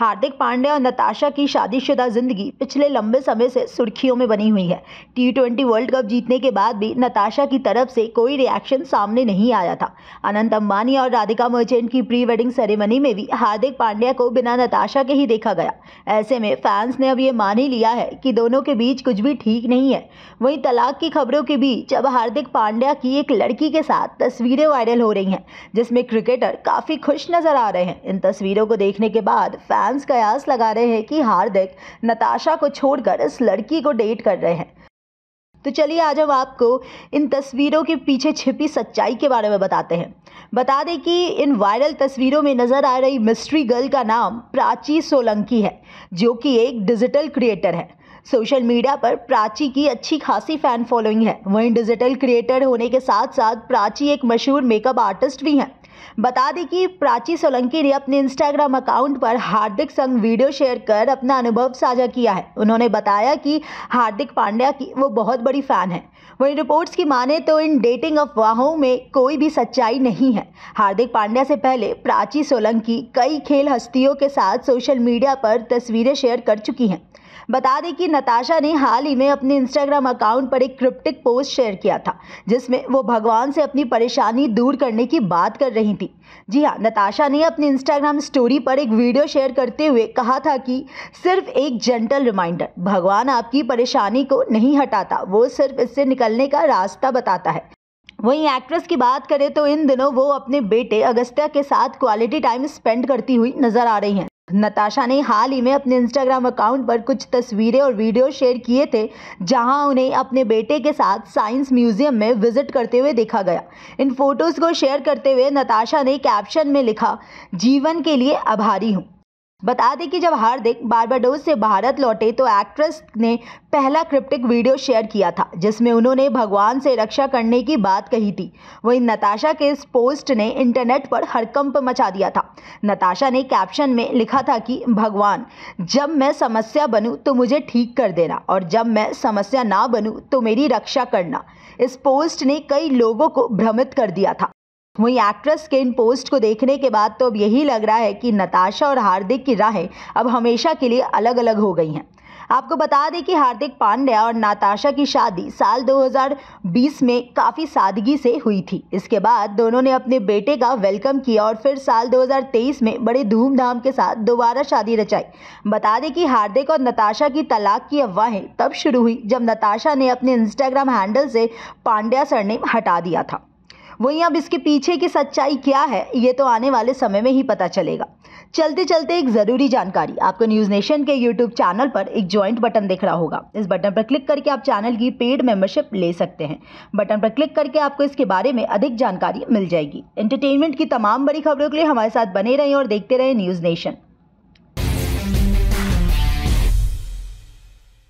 हार्दिक पांड्या और नताशा की शादीशुदा जिंदगी पिछले लंबे समय से सुर्खियों में बनी हुई है टी ट्वेंटी वर्ल्ड कप जीतने के बाद भी नताशा की तरफ से कोई रिएक्शन सामने नहीं आया था अनंत अंबानी और राधिका मर्चेंट की प्री वेडिंग सेरेमनी में भी हार्दिक पांड्या को बिना नताशा के ही देखा गया ऐसे में फैंस ने अब ये मान ही लिया है कि दोनों के बीच कुछ भी ठीक नहीं है वहीं तलाक की खबरों के बीच अब हार्दिक पांड्या की एक लड़की के साथ तस्वीरें वायरल हो रही हैं जिसमें क्रिकेटर काफ़ी खुश नजर आ रहे हैं इन तस्वीरों को देखने के बाद फैंस फैंस कयास लगा रहे हैं कि हार्दिक नताशा को छोड़कर इस लड़की को डेट कर रहे हैं तो चलिए आज हम आपको इन तस्वीरों के पीछे छिपी सच्चाई के बारे में बताते हैं बता दें कि इन वायरल तस्वीरों में नज़र आ रही मिस्ट्री गर्ल का नाम प्राची सोलंकी है जो कि एक डिजिटल क्रिएटर है सोशल मीडिया पर प्राची की अच्छी खासी फ़ैन फॉलोइंग है वहीं डिजिटल क्रिएटर होने के साथ साथ प्राची एक मशहूर मेकअप आर्टिस्ट भी हैं बता दें कि प्राची सोलंकी ने अपने इंस्टाग्राम अकाउंट पर हार्दिक संग वीडियो शेयर कर अपना अनुभव साझा किया है उन्होंने बताया कि हार्दिक पांड्या की वो बहुत बड़ी फ़ैन है वहीं रिपोर्ट्स की माने तो इन डेटिंग अफवाहों में कोई भी सच्चाई नहीं है हार्दिक पांड्या से पहले प्राची सोलंकी कई खेल हस्तियों के साथ सोशल मीडिया पर तस्वीरें शेयर कर चुकी हैं बता दें कि नताशा ने हाल ही में अपने इंस्टाग्राम अकाउंट पर एक क्रिप्टिक पोस्ट शेयर किया था जिसमें वो भगवान से अपनी परेशानी दूर करने की बात कर रही थी जी हाँ नताशा ने अपने इंस्टाग्राम स्टोरी पर एक वीडियो शेयर करते हुए कहा था कि सिर्फ एक जेंटल रिमाइंडर भगवान आपकी परेशानी को नहीं हटाता वो सिर्फ इससे निकलने का रास्ता बताता है वहीं एक्ट्रेस की बात करें तो इन दिनों वो अपने बेटे अगस्त्या के साथ क्वालिटी टाइम स्पेंड करती हुई नजर आ रही हैं नताशा ने हाल ही में अपने इंस्टाग्राम अकाउंट पर कुछ तस्वीरें और वीडियो शेयर किए थे जहां उन्हें अपने बेटे के साथ साइंस म्यूजियम में विजिट करते हुए देखा गया इन फोटोज़ को शेयर करते हुए नताशा ने कैप्शन में लिखा जीवन के लिए आभारी हूँ बता दें कि जब हार्दिक बारबाडोस से भारत लौटे तो एक्ट्रेस ने पहला क्रिप्टिक वीडियो शेयर किया था जिसमें उन्होंने भगवान से रक्षा करने की बात कही थी वहीं नताशा के इस पोस्ट ने इंटरनेट पर हड़कंप मचा दिया था नताशा ने कैप्शन में लिखा था कि भगवान जब मैं समस्या बनूँ तो मुझे ठीक कर देना और जब मैं समस्या ना बनूँ तो मेरी रक्षा करना इस पोस्ट ने कई लोगों को भ्रमित कर दिया था वहीं एक्ट्रेस के इन पोस्ट को देखने के बाद तो अब यही लग रहा है कि नताशा और हार्दिक की राहें अब हमेशा के लिए अलग अलग हो गई हैं आपको बता दें कि हार्दिक पांड्या और नताशा की शादी साल 2020 में काफ़ी सादगी से हुई थी इसके बाद दोनों ने अपने बेटे का वेलकम किया और फिर साल 2023 में बड़े धूमधाम के साथ दोबारा शादी रचाई बता दें कि हार्दिक और नताशा की तलाक की अफवाहें तब शुरू हुई जब नताशा ने अपने इंस्टाग्राम हैंडल से पांड्या सरनेम हटा दिया था वहीं अब इसके पीछे की सच्चाई क्या है ये तो आने वाले समय में ही पता चलेगा चलते चलते एक ज़रूरी जानकारी आपको न्यूज़ नेशन के यूट्यूब चैनल पर एक ज्वाइंट बटन दिख रहा होगा इस बटन पर क्लिक करके आप चैनल की पेड मेंबरशिप ले सकते हैं बटन पर क्लिक करके आपको इसके बारे में अधिक जानकारी मिल जाएगी एंटरटेनमेंट की तमाम बड़ी खबरों के लिए हमारे साथ बने रहें और देखते रहें न्यूज़ नेशन